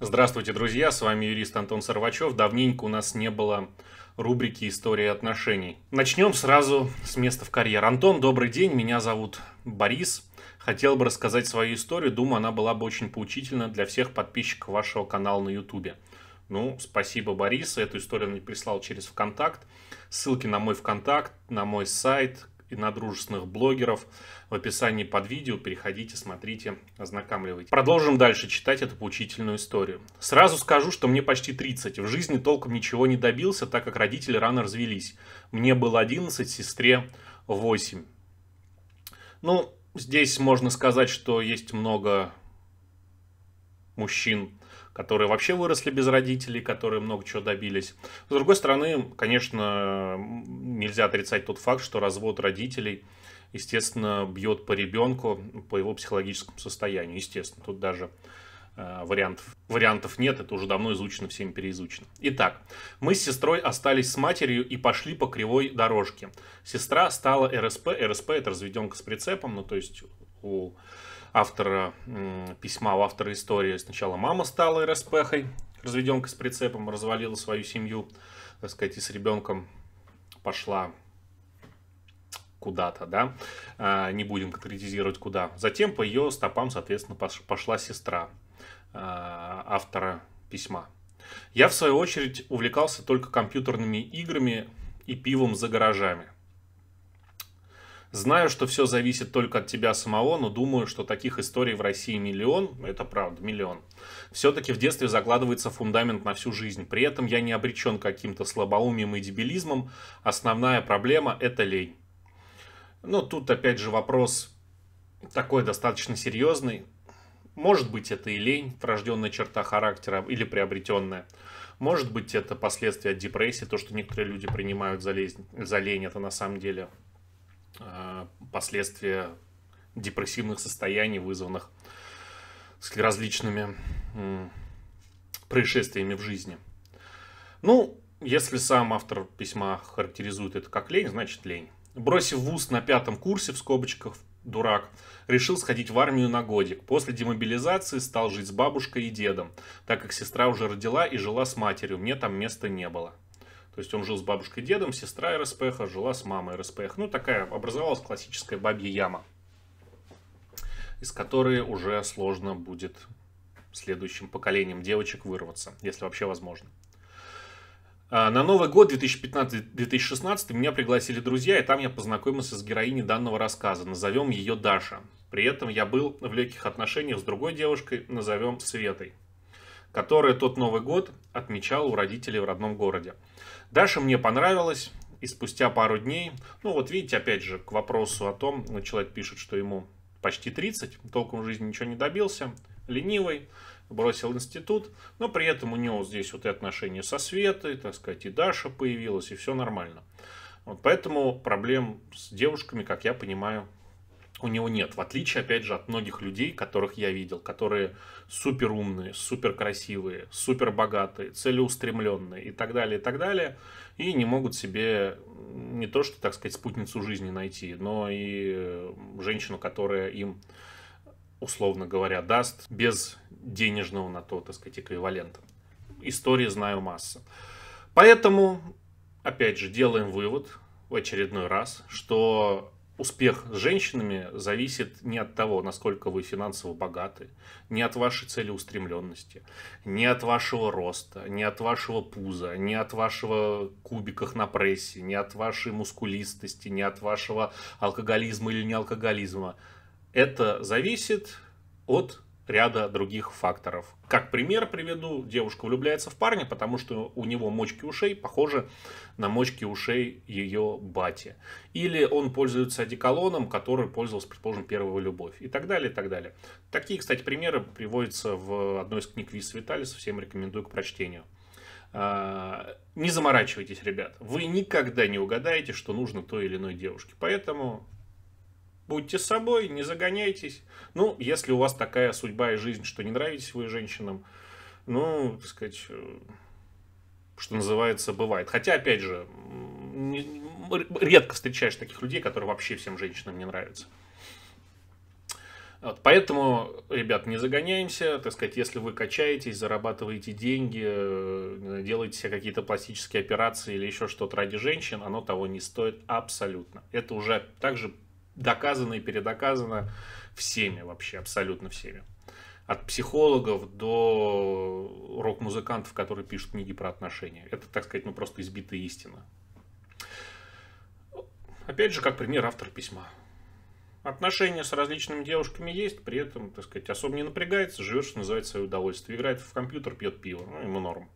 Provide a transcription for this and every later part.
Здравствуйте, друзья, с вами юрист Антон Сорвачев. Давненько у нас не было рубрики «История отношений». Начнем сразу с места в карьер. Антон, добрый день, меня зовут Борис. Хотел бы рассказать свою историю, думаю, она была бы очень поучительна для всех подписчиков вашего канала на YouTube. Ну, спасибо, Борис. Эту историю он мне прислал через ВКонтакт. Ссылки на мой ВКонтакт, на мой сайт, и на дружественных блогеров. В описании под видео переходите, смотрите, ознакомливайте. Продолжим дальше читать эту поучительную историю. Сразу скажу, что мне почти 30. В жизни толком ничего не добился, так как родители рано развелись. Мне было 11, сестре 8. Ну, здесь можно сказать, что есть много мужчин, которые вообще выросли без родителей, которые много чего добились. С другой стороны, конечно, нельзя отрицать тот факт, что развод родителей, естественно, бьет по ребенку, по его психологическому состоянию. Естественно, тут даже э, вариантов, вариантов нет, это уже давно изучено, всеми переизучено. Итак, мы с сестрой остались с матерью и пошли по кривой дорожке. Сестра стала РСП, РСП это разведенка с прицепом, ну то есть у автора письма в автора истории. Сначала мама стала распехой разведенка с прицепом, развалила свою семью, так сказать, и с ребенком пошла куда-то, да, а, не будем конкретизировать куда. Затем по ее стопам, соответственно, пошла сестра а, автора письма. Я, в свою очередь, увлекался только компьютерными играми и пивом за гаражами. Знаю, что все зависит только от тебя самого, но думаю, что таких историй в России миллион, это правда, миллион. Все-таки в детстве закладывается фундамент на всю жизнь. При этом я не обречен каким-то слабоумием и дебилизмом. Основная проблема – это лень. Но тут опять же вопрос такой достаточно серьезный. Может быть, это и лень, врожденная черта характера или приобретенная. Может быть, это последствия депрессии, то, что некоторые люди принимают за лень, за лень это на самом деле Э, последствия депрессивных состояний, вызванных различными происшествиями в жизни. Ну, если сам автор письма характеризует это как лень, значит лень. Бросив вуз на пятом курсе в скобочках дурак, решил сходить в армию на годик. После демобилизации стал жить с бабушкой и дедом, так как сестра уже родила и жила с матерью, мне там места не было. То есть он жил с бабушкой и дедом, сестра РСПХ жила с мамой РСПХ. Ну, такая образовалась классическая бабья яма, из которой уже сложно будет следующим поколением девочек вырваться, если вообще возможно. А, на Новый год 2015-2016 меня пригласили друзья, и там я познакомился с героиней данного рассказа. Назовем ее Даша. При этом я был в легких отношениях с другой девушкой, назовем Светой, которая тот Новый год отмечала у родителей в родном городе. Даша мне понравилась, и спустя пару дней, ну вот видите, опять же, к вопросу о том, ну, человек пишет, что ему почти 30, толком в жизни ничего не добился, ленивый, бросил институт, но при этом у него здесь вот и отношения со Светой, так сказать, и Даша появилась, и все нормально. Вот поэтому проблем с девушками, как я понимаю, у него нет. В отличие, опять же, от многих людей, которых я видел, которые супер умные, супер красивые, супер богатые, целеустремленные и так далее, и так далее. И не могут себе не то, что, так сказать, спутницу жизни найти, но и э, женщину, которая им, условно говоря, даст без денежного на то, так сказать, эквивалента. Истории знаю масса. Поэтому, опять же, делаем вывод в очередной раз, что успех с женщинами зависит не от того, насколько вы финансово богаты, не от вашей целеустремленности, не от вашего роста, не от вашего пуза, не от вашего кубиках на прессе, не от вашей мускулистости, не от вашего алкоголизма или неалкоголизма. Это зависит от ряда других факторов. Как пример приведу, девушка влюбляется в парня, потому что у него мочки ушей похожи на мочки ушей ее бати. Или он пользуется одеколоном, который пользовался, предположим, первая любовь. И так далее, и так далее. Такие, кстати, примеры приводятся в одной из книг Вис Виталис. Всем рекомендую к прочтению. А, не заморачивайтесь, ребят. Вы никогда не угадаете, что нужно той или иной девушке. Поэтому Будьте собой, не загоняйтесь. Ну, если у вас такая судьба и жизнь, что не нравитесь вы женщинам, ну, так сказать, э, что называется, бывает. Хотя, опять же, редко встречаешь таких людей, которые вообще всем женщинам не нравятся. Вот, поэтому, ребят, не загоняемся, так сказать, если вы качаетесь, зарабатываете деньги, э, делаете себе какие-то пластические операции или еще что-то ради женщин, оно того не стоит абсолютно. Это уже также доказано и передоказано всеми вообще, абсолютно всеми. От психологов до рок-музыкантов, которые пишут книги про отношения. Это, так сказать, ну просто избитая истина. Опять же, как пример, автор письма. Отношения с различными девушками есть, при этом, так сказать, особо не напрягается, живет, что называется, свое удовольствие. Играет в компьютер, пьет пиво, ну, ему норм.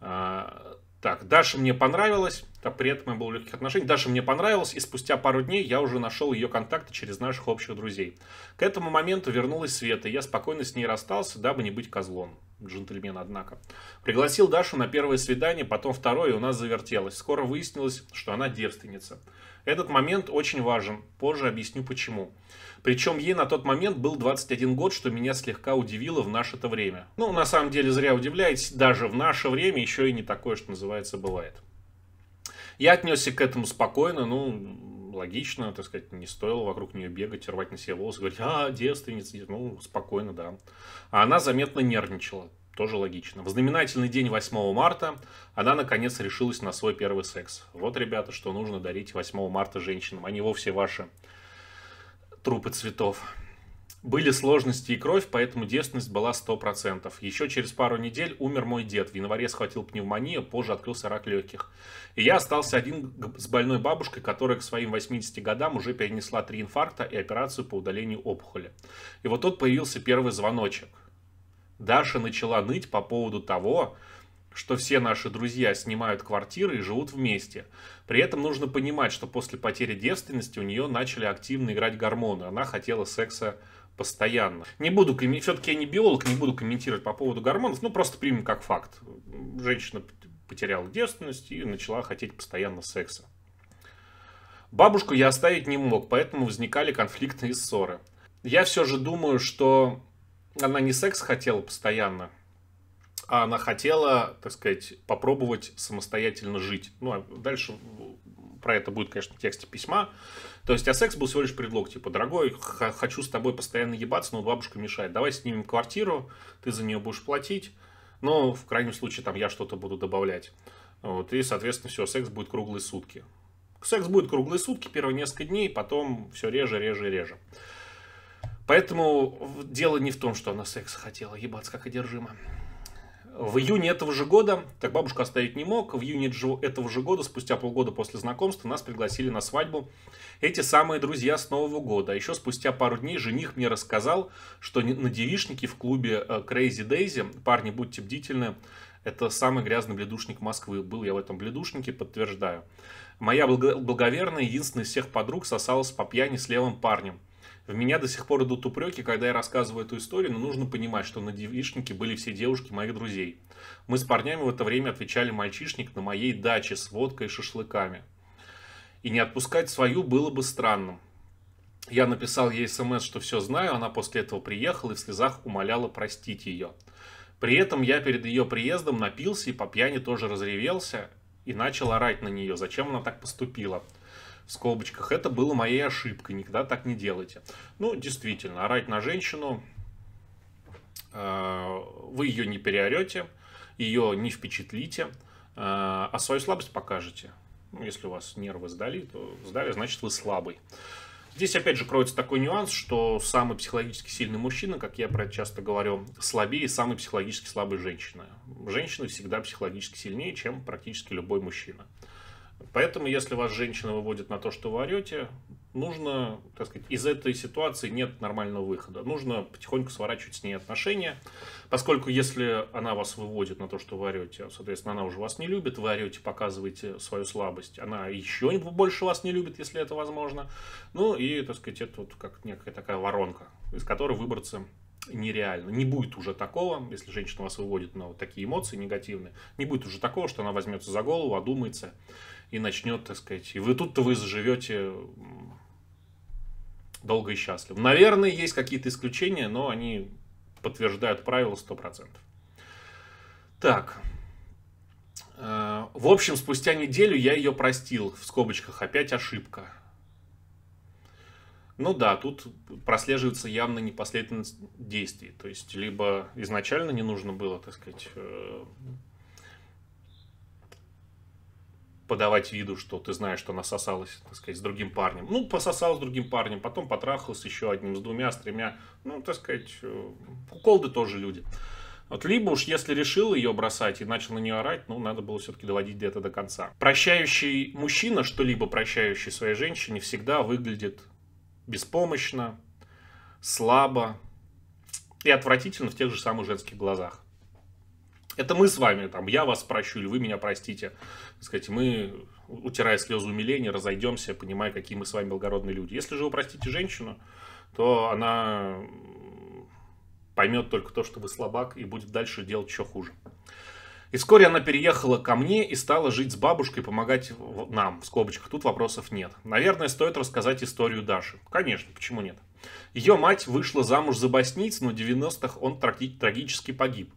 А, так, Даша мне понравилась, а при этом я был в легких отношениях. Даша мне понравилась, и спустя пару дней я уже нашел ее контакты через наших общих друзей. К этому моменту вернулась Света, и я спокойно с ней расстался, дабы не быть козлом джентльмен, однако. Пригласил Дашу на первое свидание, потом второе, и у нас завертелось. Скоро выяснилось, что она девственница. Этот момент очень важен, позже объясню почему. Причем ей на тот момент был 21 год, что меня слегка удивило в наше-то время. Ну, на самом деле, зря удивляетесь, даже в наше время еще и не такое, что называется, бывает. Я отнесся к этому спокойно, ну, логично, так сказать, не стоило вокруг нее бегать, рвать на себе волосы, говорить, а, девственница, ну, спокойно, да. А она заметно нервничала, тоже логично. В знаменательный день 8 марта она, наконец, решилась на свой первый секс. Вот, ребята, что нужно дарить 8 марта женщинам, а не вовсе ваши трупы цветов. Были сложности и кровь, поэтому девственность была 100%. Еще через пару недель умер мой дед. В январе схватил пневмонию, позже открылся рак легких. И я остался один с больной бабушкой, которая к своим 80 годам уже перенесла три инфаркта и операцию по удалению опухоли. И вот тут появился первый звоночек. Даша начала ныть по поводу того, что все наши друзья снимают квартиры и живут вместе. При этом нужно понимать, что после потери девственности у нее начали активно играть гормоны. Она хотела секса постоянно. Не буду все-таки я не биолог, не буду комментировать по поводу гормонов, ну просто примем как факт. Женщина потеряла девственность и начала хотеть постоянно секса. Бабушку я оставить не мог, поэтому возникали конфликты и ссоры. Я все же думаю, что она не секс хотела постоянно, а она хотела, так сказать, попробовать самостоятельно жить. Ну, а дальше про это будет, конечно, в тексте письма. То есть, а секс был всего лишь предлог, типа, дорогой, хочу с тобой постоянно ебаться, но бабушка мешает, давай снимем квартиру, ты за нее будешь платить, но в крайнем случае там я что-то буду добавлять. Вот, и, соответственно, все, секс будет круглые сутки. Секс будет круглые сутки, первые несколько дней, потом все реже, реже, реже. Поэтому дело не в том, что она секса хотела, ебаться как одержимо. В июне этого же года, так бабушка оставить не мог, в июне этого же года, спустя полгода после знакомства, нас пригласили на свадьбу эти самые друзья с Нового года. А еще спустя пару дней жених мне рассказал, что на девичнике в клубе э, Crazy Daisy, парни, будьте бдительны, это самый грязный бледушник Москвы. Был я в этом бледушнике, подтверждаю. Моя благоверная, единственная из всех подруг, сосалась по пьяни с левым парнем – в меня до сих пор идут упреки, когда я рассказываю эту историю, но нужно понимать, что на девичнике были все девушки моих друзей. Мы с парнями в это время отвечали мальчишник на моей даче с водкой и шашлыками. И не отпускать свою было бы странным. Я написал ей смс, что все знаю, она после этого приехала и в слезах умоляла простить ее. При этом я перед ее приездом напился и по пьяни тоже разревелся и начал орать на нее, зачем она так поступила – в скобочках. Это было моей ошибкой, никогда так не делайте. Ну, действительно, орать на женщину, э, вы ее не переорете, ее не впечатлите, э, а свою слабость покажете. Ну, если у вас нервы сдали, то сдали, значит вы слабый. Здесь опять же кроется такой нюанс, что самый психологически сильный мужчина, как я про это часто говорю, слабее самой психологически слабой женщины. Женщины всегда психологически сильнее, чем практически любой мужчина. Поэтому, если вас женщина выводит на то, что вы орете, нужно, так сказать, из этой ситуации нет нормального выхода. Нужно потихоньку сворачивать с ней отношения, поскольку если она вас выводит на то, что вы орете, соответственно, она уже вас не любит, вы орете, показываете свою слабость, она еще больше вас не любит, если это возможно. Ну и, так сказать, это вот как некая такая воронка, из которой выбраться нереально. Не будет уже такого, если женщина вас выводит на вот такие эмоции негативные, не будет уже такого, что она возьмется за голову, одумается и начнет, так сказать, и вы тут-то вы заживете долго и счастливо. Наверное, есть какие-то исключения, но они подтверждают правило 100%. Так, э, в общем, спустя неделю я ее простил. В скобочках опять ошибка. Ну да, тут прослеживается явно непоследовательность действий. То есть, либо изначально не нужно было, так сказать, э, подавать виду, что ты знаешь, что насосалась, так сказать, с другим парнем. Ну, пососал с другим парнем, потом потрахал еще одним, с двумя, с тремя. Ну, так сказать, куколды э, тоже люди. Вот либо уж если решил ее бросать и начал на нее орать, ну, надо было все-таки доводить где-то до конца. Прощающий мужчина, что-либо прощающий своей женщине, всегда выглядит беспомощно, слабо и отвратительно в тех же самых женских глазах. Это мы с вами, там, я вас прощу, или вы меня простите. Так сказать, мы, утирая слезы умиления, разойдемся, понимая, какие мы с вами благородные люди. Если же вы простите женщину, то она поймет только то, что вы слабак, и будет дальше делать еще хуже. И вскоре она переехала ко мне и стала жить с бабушкой, помогать нам, в скобочках. Тут вопросов нет. Наверное, стоит рассказать историю Даши. Конечно, почему нет? Ее мать вышла замуж за босниц, но в 90-х он трагически погиб.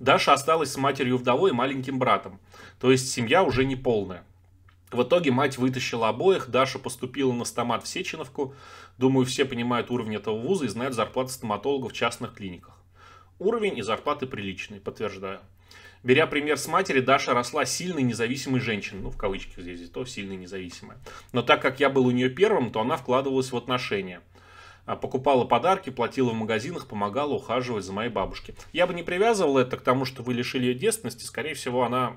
Даша осталась с матерью вдовой и маленьким братом. То есть семья уже не полная. В итоге мать вытащила обоих, Даша поступила на стомат в Сеченовку. Думаю, все понимают уровень этого вуза и знают зарплаты стоматологов в частных клиниках. Уровень и зарплаты приличные, подтверждаю. Беря пример с матери, Даша росла сильной независимой женщиной. Ну, в кавычках здесь то сильной независимая. Но так как я был у нее первым, то она вкладывалась в отношения. А, покупала подарки, платила в магазинах, помогала ухаживать за моей бабушкой. Я бы не привязывал это к тому, что вы лишили ее детственности. Скорее всего, она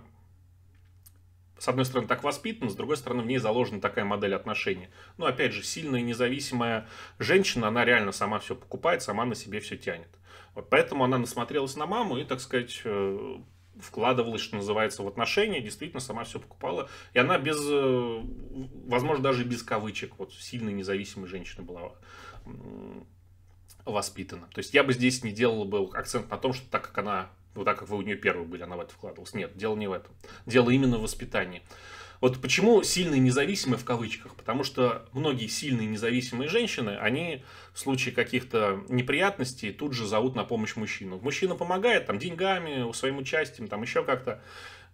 с одной стороны, так воспитана, с другой стороны, в ней заложена такая модель отношений. Но, ну, опять же, сильная независимая женщина, она реально сама все покупает, сама на себе все тянет. Вот поэтому она насмотрелась на маму и, так сказать, э, вкладывалась, что называется, в отношения, действительно сама все покупала. И она без, э, возможно, даже без кавычек, вот сильной независимой женщины была воспитана. То есть я бы здесь не делал бы акцент на том, что так как она, вот так как вы у нее первые были, она в это вкладывалась. Нет, дело не в этом. Дело именно в воспитании. Вот почему сильные независимые в кавычках? Потому что многие сильные независимые женщины, они в случае каких-то неприятностей тут же зовут на помощь мужчину. Мужчина помогает там деньгами, своим участием, там еще как-то.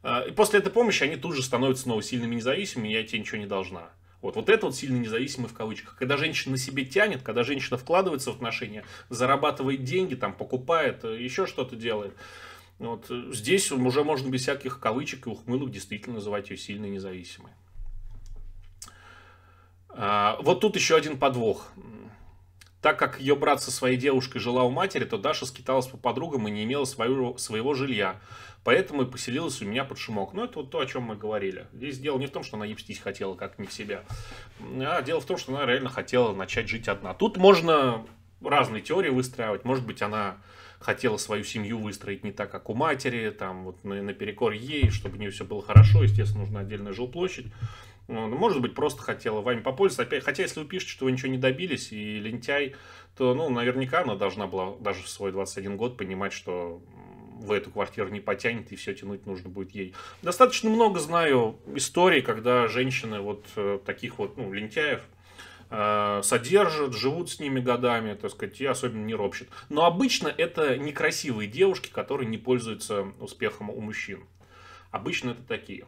А, и после этой помощи они тут же становятся снова сильными независимыми, я тебе ничего не должна. Вот, вот это вот сильно независимый в кавычках. Когда женщина на себе тянет, когда женщина вкладывается в отношения, зарабатывает деньги, там, покупает, э, еще что-то делает – ну, вот э, здесь уже можно без всяких кавычек и ухмылок действительно называть ее сильной независимой. А, вот тут еще один подвох. Так как ее брат со своей девушкой жила у матери, то Даша скиталась по подругам и не имела своего, своего жилья. Поэтому и поселилась у меня под шумок. Но ну, это вот то, о чем мы говорили. Здесь дело не в том, что она ебстись хотела, как не в себя. А дело в том, что она реально хотела начать жить одна. Тут можно разные теории выстраивать. Может быть, она хотела свою семью выстроить не так, как у матери, там вот наперекор ей, чтобы у нее все было хорошо, естественно, нужна отдельная жилплощадь. Ну, может быть, просто хотела вами попользоваться. Опять, хотя, если вы пишете, что вы ничего не добились и лентяй, то, ну, наверняка она должна была даже в свой 21 год понимать, что вы эту квартиру не потянет, и все тянуть нужно будет ей. Достаточно много знаю историй, когда женщины вот э, таких вот, ну, лентяев, Э, содержат, живут с ними годами, так сказать, и особенно не ропщут. Но обычно это некрасивые девушки, которые не пользуются успехом у мужчин. Обычно это такие.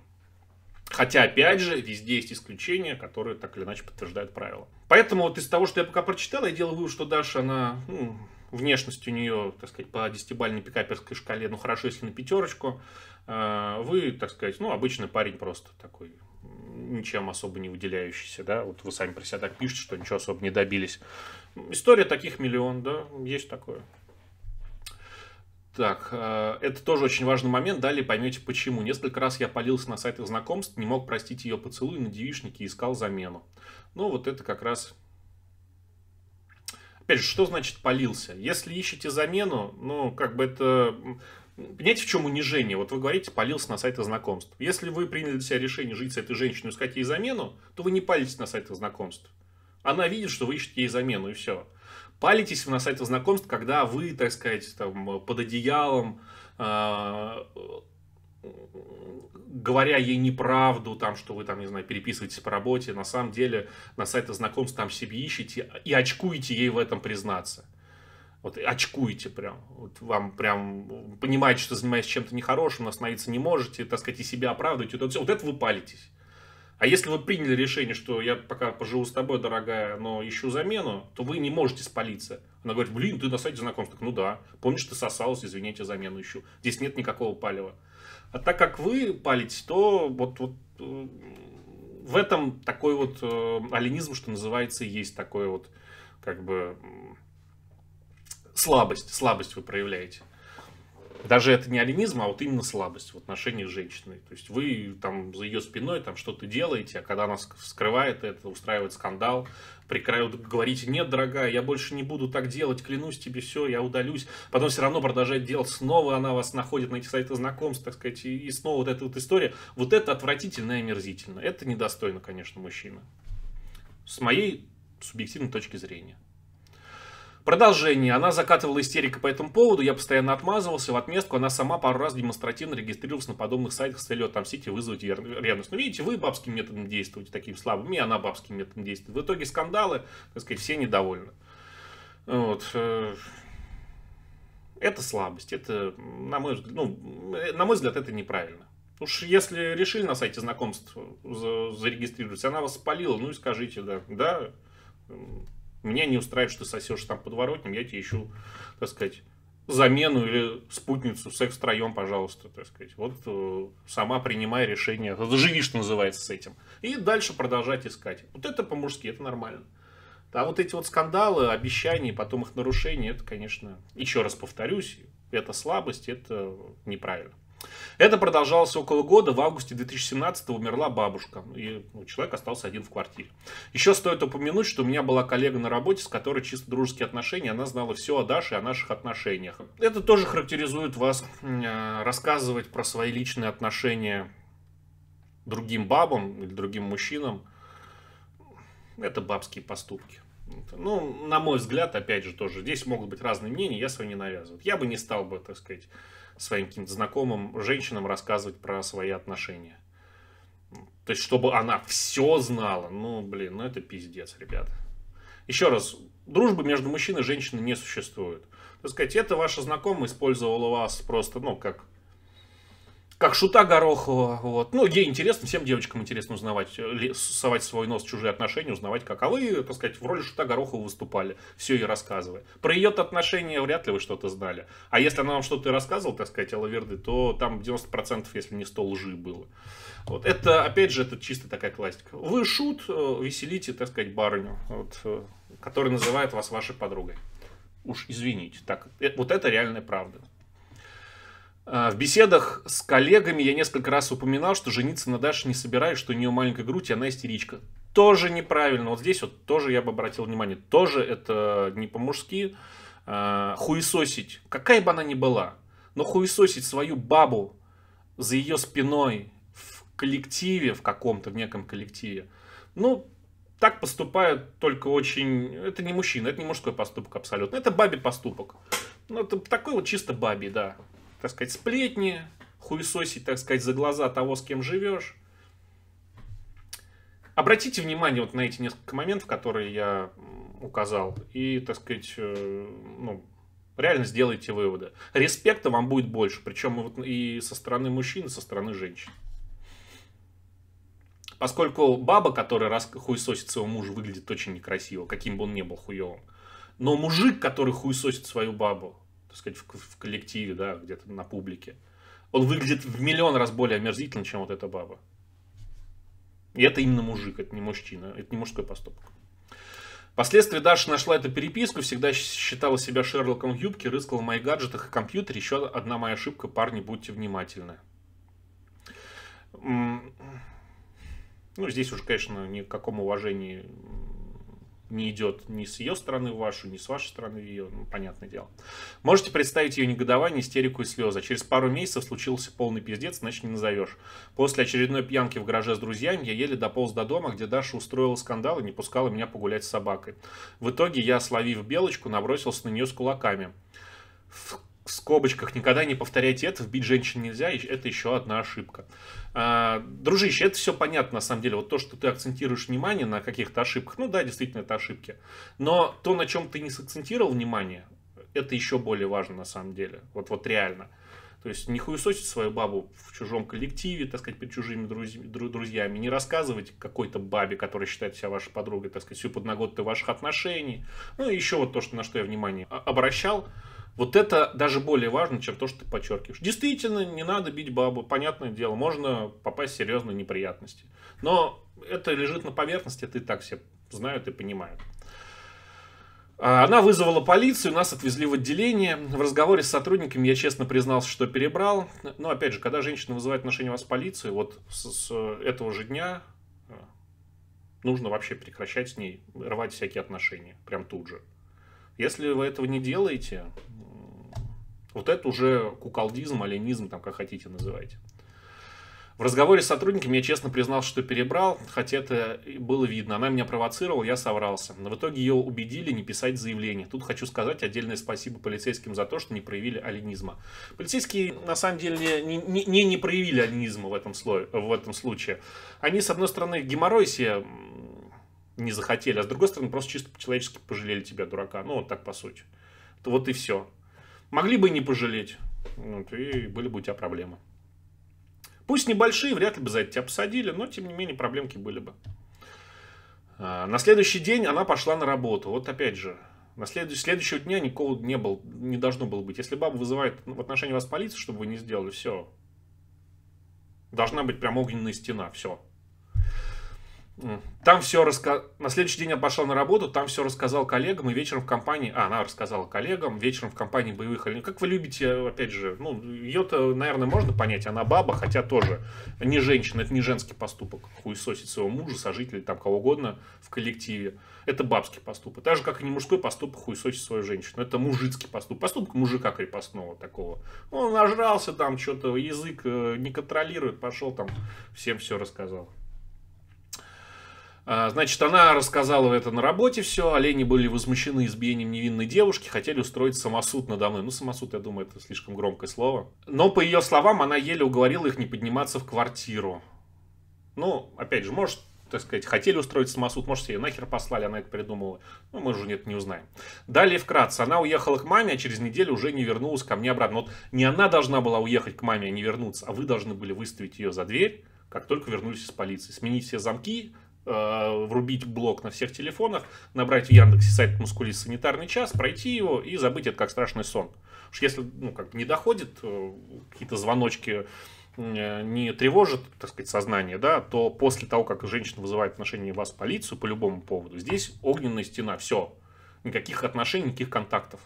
Хотя, опять же, везде есть исключения, которые так или иначе подтверждают правила. Поэтому вот из того, что я пока прочитал, я делаю вывод, что Даша, она, ну, внешность у нее, так сказать, по десятибальной пикаперской шкале, ну, хорошо, если на пятерочку. Э, вы, так сказать, ну, обычный парень просто такой ничем особо не выделяющийся, да, вот вы сами про себя так пишете, что ничего особо не добились. История таких миллион, да, есть такое. Так, э, это тоже очень важный момент, далее поймете почему. Несколько раз я полился на сайтах знакомств, не мог простить ее поцелуй на девичнике и искал замену. Ну, вот это как раз... Опять же, что значит полился? Если ищете замену, ну, как бы это Понимаете, в чем унижение? Вот вы говорите, полился на сайты знакомств. Если вы приняли для себя решение жить с этой женщиной, искать ей замену, то вы не палитесь на сайтах знакомств. Она видит, что вы ищете ей замену, и все. Палитесь вы на сайтах знакомств, когда вы, так сказать, там, под одеялом, а, говоря ей неправду, там, что вы там, не знаю, переписываетесь по работе, на самом деле на сайтах знакомств там себе ищете и очкуете ей в этом признаться вот очкуете прям, вот вам прям понимаете, что занимаетесь чем-то нехорошим, остановиться не можете, так сказать, и себя оправдываете, вот это, вот это вы палитесь. А если вы приняли решение, что я пока поживу с тобой, дорогая, но ищу замену, то вы не можете спалиться. Она говорит, блин, ты на сайте знакомств. Так, ну да, помнишь, ты сосалась, извините, замену ищу. Здесь нет никакого палева. А так как вы палитесь, то вот, вот э, в этом такой вот э, алинизм, что называется, есть такой вот как бы слабость, слабость вы проявляете. Даже это не алинизм, а вот именно слабость в отношении женщины. То есть вы там за ее спиной там что-то делаете, а когда она вскрывает это, устраивает скандал, прикрывает, говорите, нет, дорогая, я больше не буду так делать, клянусь тебе, все, я удалюсь. Потом все равно продолжает делать, снова она вас находит на эти сайты знакомств, так сказать, и, и снова вот эта вот история. Вот это отвратительно и омерзительно. Это недостойно, конечно, мужчины. С моей субъективной точки зрения. Продолжение. Она закатывала истерика по этому поводу, я постоянно отмазывался. В отместку она сама пару раз демонстративно регистрировалась на подобных сайтах с целью отомстить и вызвать ревность. Но ну, видите, вы бабским методом действуете таким слабым, и она бабским методом действует. В итоге скандалы, так сказать, все недовольны. Вот. Э, это слабость. Это, на мой взгляд, ну, э, на мой взгляд, это неправильно. Уж если решили на сайте знакомств э, зарегистрироваться, она вас спалила, ну и скажите, да, да, меня не устраивает, что ты сосешь там подворотнем, я тебе ищу, так сказать, замену или спутницу, секс втроем, пожалуйста, так сказать. Вот э, сама принимай решение, живи, что называется, с этим. И дальше продолжать искать. Вот это по-мужски, это нормально. А вот эти вот скандалы, обещания, потом их нарушение, это, конечно, еще раз повторюсь, это слабость, это неправильно. Это продолжалось около года. В августе 2017 умерла бабушка. И ну, человек остался один в квартире. Еще стоит упомянуть, что у меня была коллега на работе, с которой чисто дружеские отношения. Она знала все о Даше и о наших отношениях. Это тоже характеризует вас э, рассказывать про свои личные отношения другим бабам или другим мужчинам. Это бабские поступки. Ну, на мой взгляд, опять же, тоже здесь могут быть разные мнения, я свои не навязываю. Я бы не стал бы, так сказать, своим каким-то знакомым женщинам рассказывать про свои отношения. То есть, чтобы она все знала, ну, блин, ну это пиздец, ребята. Еще раз, дружбы между мужчиной и женщиной не существует. То есть, сказать, это ваша знакомая использовала вас просто, ну, как как Шута Горохова. Вот. Ну, ей интересно, всем девочкам интересно узнавать, э, совать свой нос в чужие отношения, узнавать как. А вы, так сказать, в роли Шута Горохова выступали, все ей рассказывали. Про ее отношения вряд ли вы что-то знали. А если она вам что-то рассказывала, так сказать, Алла Верды, то там 90%, если не 100 лжи было. Вот. Это, опять же, это чисто такая классика. Вы шут, э, веселите, так сказать, барыню, вот, э, которая называет вас вашей подругой. Уж извините, так, вот это реальная правда. А, в беседах с коллегами я несколько раз упоминал, что жениться на Даше не собираюсь, что у нее маленькая грудь, и она истеричка. Тоже неправильно. Вот здесь вот тоже я бы обратил внимание. Тоже это не по-мужски. А, хуесосить. Какая бы она ни была. Но хуесосить свою бабу за ее спиной в коллективе, в каком-то, в неком коллективе. Ну, так поступают только очень... Это не мужчина, это не мужской поступок абсолютно. Это бабий поступок. Ну, это такой вот чисто бабий, да так сказать, сплетни, хуесосить, так сказать, за глаза того, с кем живешь. Обратите внимание вот на эти несколько моментов, которые я указал, и, так сказать, э, ну, реально сделайте выводы. Респекта вам будет больше, причем и со стороны мужчин, и со стороны женщин. Поскольку баба, которая раз хуесосит своего мужа, выглядит очень некрасиво, каким бы он ни был хуевым. Но мужик, который хуесосит свою бабу, так сказать, в, в коллективе, да, где-то на публике. Он выглядит в миллион раз более омерзительно, чем вот эта баба. И это именно мужик, это не мужчина, это не мужской поступок. Впоследствии Даша нашла эту переписку, всегда считала себя Шерлоком в юбке, рыскала в моих гаджетах и компьютере. Еще одна моя ошибка, парни, будьте внимательны. Ну, здесь уже, конечно, ни к какому уважению не идет ни с ее стороны в вашу, ни с вашей стороны в ее, ну, понятное дело. Можете представить ее негодование, истерику и слезы. А через пару месяцев случился полный пиздец, значит не назовешь. После очередной пьянки в гараже с друзьями я еле дополз до дома, где Даша устроила скандал и не пускала меня погулять с собакой. В итоге я, словив белочку, набросился на нее с кулаками в скобочках никогда не повторяйте это, вбить женщин нельзя, и это еще одна ошибка. А, дружище, это все понятно на самом деле, вот то, что ты акцентируешь внимание на каких-то ошибках, ну да, действительно, это ошибки, но то, на чем ты не сакцентировал внимание, это еще более важно на самом деле, вот, вот реально. То есть не хуесосить свою бабу в чужом коллективе, так сказать, перед чужими друзьями, не рассказывать какой-то бабе, которая считает себя вашей подругой, так сказать, всю подноготы ваших отношений. Ну и еще вот то, что, на что я внимание а, обращал – вот это даже более важно, чем то, что ты подчеркиваешь. Действительно, не надо бить бабу, понятное дело, можно попасть в серьезные неприятности. Но это лежит на поверхности, это и так все знают и понимают. А, она вызвала полицию, нас отвезли в отделение. В разговоре с сотрудниками я честно признался, что перебрал. Но опять же, когда женщина вызывает в вас в полицию, вот с, с э, этого же дня э, нужно вообще прекращать с ней рвать всякие отношения. Прям тут же. Если вы этого не делаете, вот это уже куколдизм, алинизм, там как хотите называйте. В разговоре с сотрудниками я честно признал, что перебрал, хотя это было видно. Она меня провоцировала, я соврался. Но в итоге ее убедили не писать заявление. Тут хочу сказать отдельное спасибо полицейским за то, что не проявили алинизма. Полицейские на самом деле не не, не, не проявили алинизма в этом, слое, в этом случае. Они, с одной стороны, геморрой себе не захотели, а с другой стороны, просто чисто по-человечески пожалели тебя, дурака. Ну, вот так по сути. То вот и все. Могли бы и не пожалеть. Вот, и были бы у тебя проблемы. Пусть небольшие, вряд ли бы за это тебя посадили, но, тем не менее, проблемки были бы. А, на следующий день она пошла на работу. Вот опять же, на следующ, следующего дня никого не, был, не должно было быть. Если баба вызывает в отношении вас полицию, чтобы вы не сделали, все. Должна быть прям огненная стена, все. Там все рассказал. На следующий день я пошел на работу, там все рассказал коллегам, и вечером в компании... А, она рассказала коллегам, вечером в компании боевых оленей. Как вы любите, опять же, ну, ее-то, наверное, можно понять, она баба, хотя тоже не женщина, это не женский поступок. хуй сосит своего мужа, сожителя, там, кого угодно в коллективе. Это бабский поступок. Так же, как и не мужской поступок хуй сосит свою женщину. Это мужицкий поступок. Поступок мужика крепостного такого. Он нажрался там, что-то язык э, не контролирует, пошел там, всем все рассказал. А, значит, она рассказала это на работе все, олени были возмущены избиением невинной девушки, хотели устроить самосуд надо мной. Ну, самосуд, я думаю, это слишком громкое слово. Но, по ее словам, она еле уговорила их не подниматься в квартиру. Ну, опять же, может, так сказать, хотели устроить самосуд, может, ее нахер послали, она это придумала. Ну, мы же нет, не узнаем. Далее вкратце. Она уехала к маме, а через неделю уже не вернулась ко мне обратно. Вот не она должна была уехать к маме, а не вернуться, а вы должны были выставить ее за дверь, как только вернулись из полиции. Сменить все замки, Э, врубить блок на всех телефонах, набрать в Яндексе сайт «Мускулист санитарный час», пройти его и забыть это как страшный сон. Потому что если ну, как не доходит, э, какие-то звоночки э, не тревожат, так сказать, сознание, да, то после того, как женщина вызывает в отношении вас полицию по любому поводу, здесь огненная стена, все. Никаких отношений, никаких контактов.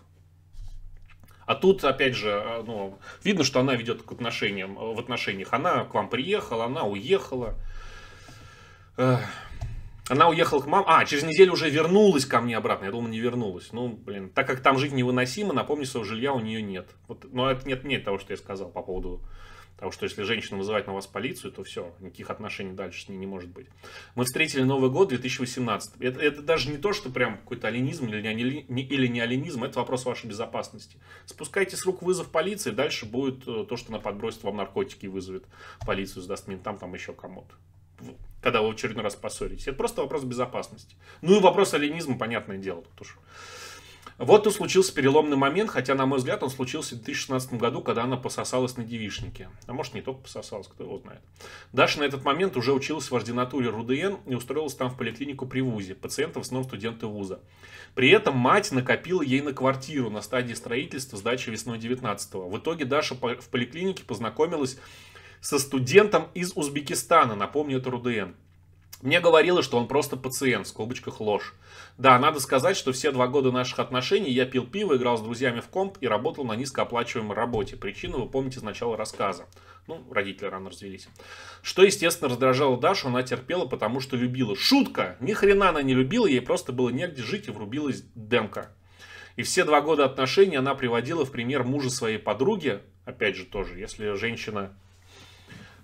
А тут, опять же, ну, видно, что она ведет к отношениям, в отношениях. Она к вам приехала, она уехала. Эх. Она уехала к мам... А, через неделю уже вернулась ко мне обратно. Я думал, не вернулась. Ну, блин, так как там жить невыносимо, напомню, своего жилья у нее нет. Вот, но это нет, нет того, что я сказал по поводу того, что если женщина вызывает на вас полицию, то все, никаких отношений дальше с ней не может быть. Мы встретили Новый год 2018. Это, это даже не то, что прям какой-то алинизм или не, не, или не алинизм, это вопрос вашей безопасности. Спускайте с рук вызов полиции, дальше будет э, то, что она подбросит вам наркотики и вызовет полицию, сдаст ментам, там еще кому-то когда вы в очередной раз поссоритесь. Это просто вопрос безопасности. Ну и вопрос алинизма, понятное дело, тут уж. Вот тут случился переломный момент, хотя, на мой взгляд, он случился в 2016 году, когда она пососалась на девишнике. А может, не только пососалась, кто его знает. Даша на этот момент уже училась в ординатуре РУДН и устроилась там в поликлинику при ВУЗе. Пациентов в основном студенты ВУЗа. При этом мать накопила ей на квартиру на стадии строительства сдачи весной 19 -го. В итоге Даша в поликлинике познакомилась со студентом из Узбекистана, напомню, это РУДН. Мне говорила, что он просто пациент, в скобочках ложь. Да, надо сказать, что все два года наших отношений я пил пиво, играл с друзьями в комп и работал на низкооплачиваемой работе. Причину вы помните с начала рассказа. Ну, родители рано развелись. Что, естественно, раздражало Дашу, она терпела, потому что любила. Шутка! Ни хрена она не любила, ей просто было негде жить и врубилась демка. И все два года отношений она приводила в пример мужа своей подруги. Опять же тоже, если женщина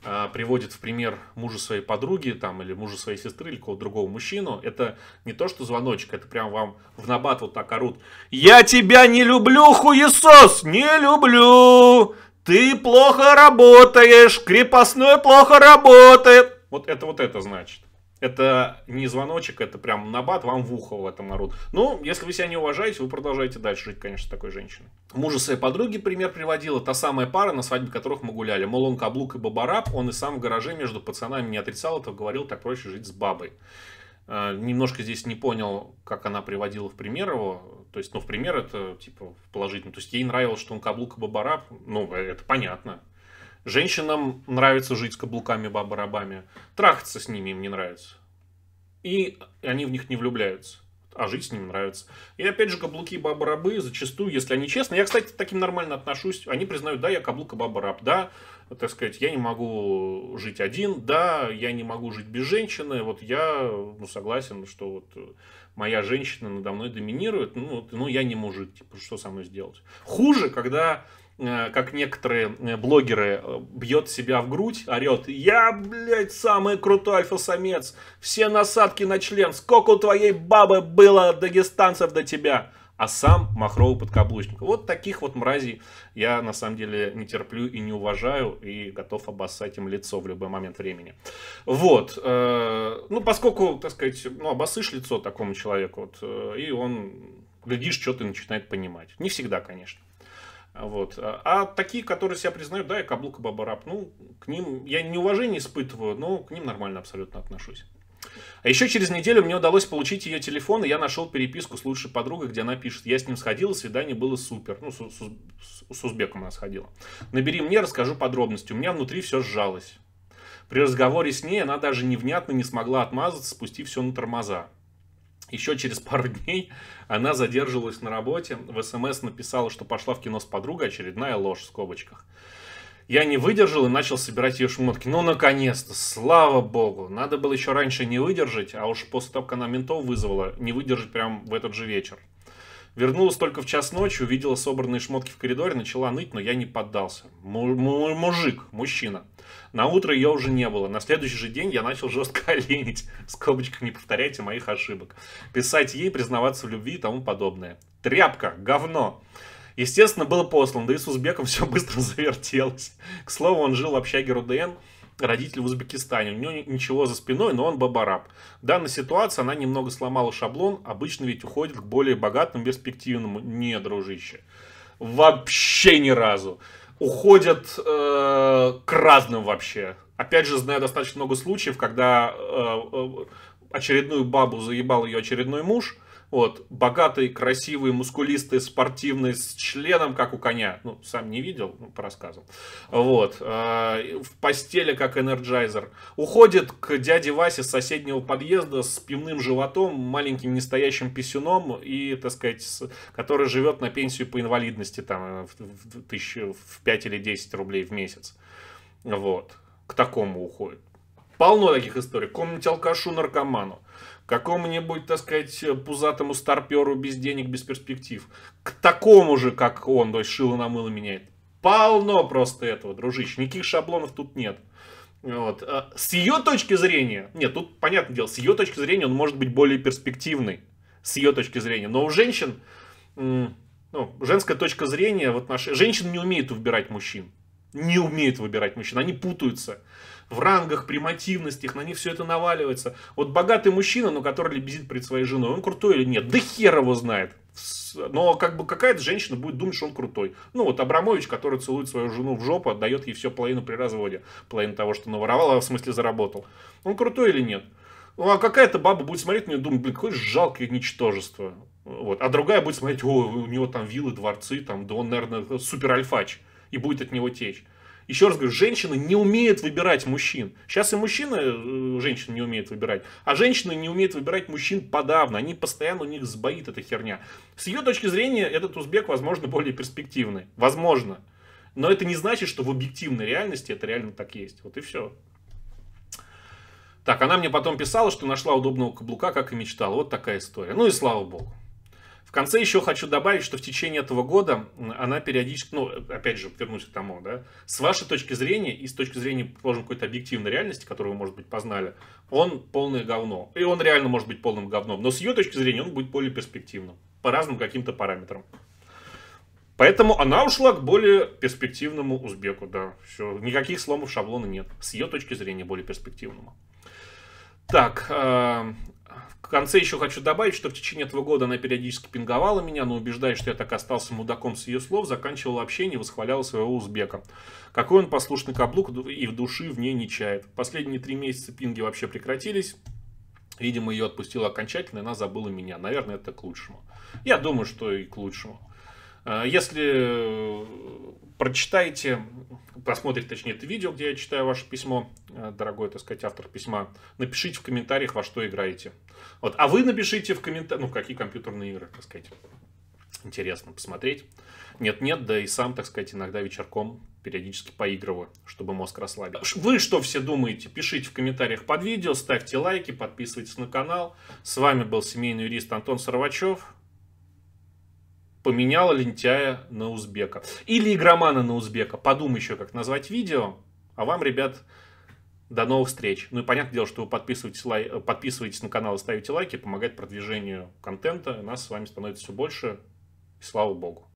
а, приводит в пример мужа своей подруги там, или мужа своей сестры или какого-то другого мужчину, это не то, что звоночек, это прям вам в набат вот так орут. «Я тебя не люблю, хуесос! Не люблю! Ты плохо работаешь! Крепостной плохо работает!» Вот это вот это значит. Это не звоночек, это прям набат вам в ухо в этом народ. Ну, если вы себя не уважаете, вы продолжаете дальше жить, конечно, с такой женщиной. Мужа своей подруги пример приводила, та самая пара, на свадьбе которых мы гуляли. Мол, он каблук и бабараб, он и сам в гараже между пацанами не отрицал этого, говорил, так проще жить с бабой. А, немножко здесь не понял, как она приводила в пример его. То есть, ну, в пример это, типа, положительно. То есть, ей нравилось, что он каблук и бабараб. Ну, э, это понятно. Женщинам нравится жить с каблуками, баба-рабами. Трахаться с ними им не нравится. И они в них не влюбляются. А жить с ними нравится. И опять же, каблуки баба-рабы зачастую, если они честны, я, кстати, таким нормально отношусь, они признают, да, я каблука баба-раб, да, так сказать, я не могу жить один, да, я не могу жить без женщины, вот я ну, согласен, что вот моя женщина надо мной доминирует, ну, вот, ну я не мужик, типа, что со мной сделать? Хуже, когда Э, как некоторые э, блогеры, э, бьет себя в грудь, орет, я, блядь, самый крутой альфа-самец, все насадки на член, сколько у твоей бабы было дагестанцев до тебя, а сам махровый подкаблучник. Вот таких вот мразей я на самом деле не терплю и не уважаю, и готов обоссать им лицо в любой момент времени. Вот. Ну, поскольку, так сказать, ну, обоссышь лицо такому человеку, вот, и он, глядишь, что-то начинает понимать. Не всегда, конечно. Вот. А такие, которые себя признают, да, я каблук и бабараб, ну, к ним я неуважение испытываю, но к ним нормально абсолютно отношусь. А еще через неделю мне удалось получить ее телефон, и я нашел переписку с лучшей подругой, где она пишет, я с ним сходила, свидание было супер. Ну, с, с, с узбеком она сходила. Набери мне, расскажу подробности. У меня внутри все сжалось. При разговоре с ней она даже невнятно не смогла отмазаться, спустив все на тормоза. Еще через пару дней она задерживалась на работе, в СМС написала, что пошла в кино с подругой, очередная ложь в скобочках. Я не выдержал и начал собирать ее шмотки. Ну, наконец-то, слава богу. Надо было еще раньше не выдержать, а уж после того, как она ментов вызвала, не выдержать прям в этот же вечер. Вернулась только в час ночи, увидела собранные шмотки в коридоре, начала ныть, но я не поддался. М- м- мужик, мужчина. На утро ее уже не было. На следующий же день я начал жестко оленить. В скобочках не повторяйте моих ошибок. Писать ей, признаваться в любви и тому подобное. Тряпка, говно. Естественно, был послан, да и с узбеком все быстро завертелось. К слову, он жил в общаге РУДН, родители в Узбекистане. У него ничего за спиной, но он бабараб. Данная ситуация она немного сломала шаблон, обычно ведь уходит к более богатым, перспективным. Не, дружище. Вообще ни разу уходят э, к разным вообще. Опять же, знаю достаточно много случаев, когда э, э очередную бабу заебал ее очередной муж, вот, богатый, красивый, мускулистый, спортивный, с членом, как у коня. Ну, сам не видел, ну, по рассказам. Вот, э, в постели, как энерджайзер. Уходит к дяде Васе с соседнего подъезда с пивным животом, маленьким нестоящим писюном и, так сказать, с, который живет на пенсию по инвалидности, там, э, в, в, тысячу, в 5 или 10 рублей в месяц. Вот, к такому уходит. Полно таких историй. Какому-нибудь алкашу, наркоману, какому-нибудь, так сказать, пузатому старперу без денег, без перспектив. К такому же, как он, то есть шило на мыло меняет. Полно просто этого, дружище. Никаких шаблонов тут нет. Вот. А с ее точки зрения, нет, тут понятное дело, с ее точки зрения он может быть более перспективный. С ее точки зрения. Но у женщин, ну, женская точка зрения вот наши, Женщины не умеют выбирать мужчин. Не умеют выбирать мужчин. Они путаются в рангах, примативностях, на них все это наваливается. Вот богатый мужчина, но который лебезит перед своей женой, он крутой или нет? Да хер его знает. Но как бы какая-то женщина будет думать, что он крутой. Ну вот Абрамович, который целует свою жену в жопу, отдает ей все половину при разводе. Половину того, что наворовал, а в смысле заработал. Он крутой или нет? Ну, а какая-то баба будет смотреть на нее и думать, блин, какое жалкое ничтожество. Вот. А другая будет смотреть, о, у него там виллы, дворцы, там, да он, наверное, супер альфач. И будет от него течь. Еще раз говорю, женщины не умеют выбирать мужчин. Сейчас и мужчины э, женщин не умеют выбирать. А женщины не умеют выбирать мужчин подавно. Они постоянно, у них сбоит эта херня. С ее точки зрения, этот узбек, возможно, более перспективный. Возможно. Но это не значит, что в объективной реальности это реально так есть. Вот и все. Так, она мне потом писала, что нашла удобного каблука, как и мечтала. Вот такая история. Ну и слава богу конце еще хочу добавить, что в течение этого года она периодически, ну, опять же, вернусь к тому, да, с вашей точки зрения и с точки зрения, положим, какой-то объективной реальности, которую вы, может быть, познали, он полное говно. И он реально может быть полным говном, но с ее точки зрения он будет более перспективным по разным каким-то параметрам. Поэтому она ушла к более перспективному узбеку, да. Все, никаких сломов шаблона нет. С ее точки зрения более перспективному. Так, а, конце еще хочу добавить, что в течение этого года она периодически пинговала меня, но убеждая, что я так остался мудаком с ее слов, заканчивала общение и восхваляла своего узбека. Какой он послушный каблук и в души в ней не чает. Последние три месяца пинги вообще прекратились. Видимо, ее отпустила окончательно, и она забыла меня. Наверное, это к лучшему. Я думаю, что и к лучшему. Э, если э, прочитаете просмотрит, точнее, это видео, где я читаю ваше письмо, э, дорогой, так сказать, автор письма, напишите в комментариях, во что играете. Вот. А вы напишите в комментариях, ну, какие компьютерные игры, так сказать. Интересно посмотреть. Нет-нет, да и сам, так сказать, иногда вечерком периодически поигрываю, чтобы мозг расслабил. Вы что все думаете? Пишите в комментариях под видео, ставьте лайки, подписывайтесь на канал. С вами был семейный юрист Антон Сарвачев поменяла лентяя на узбека. Или игромана на узбека. Подумай еще, как назвать видео. А вам, ребят, до новых встреч. Ну и понятное дело, что вы подписываетесь, лай... подписываетесь на канал и ставите лайки, помогает продвижению контента. Нас с вами становится все больше. И слава богу.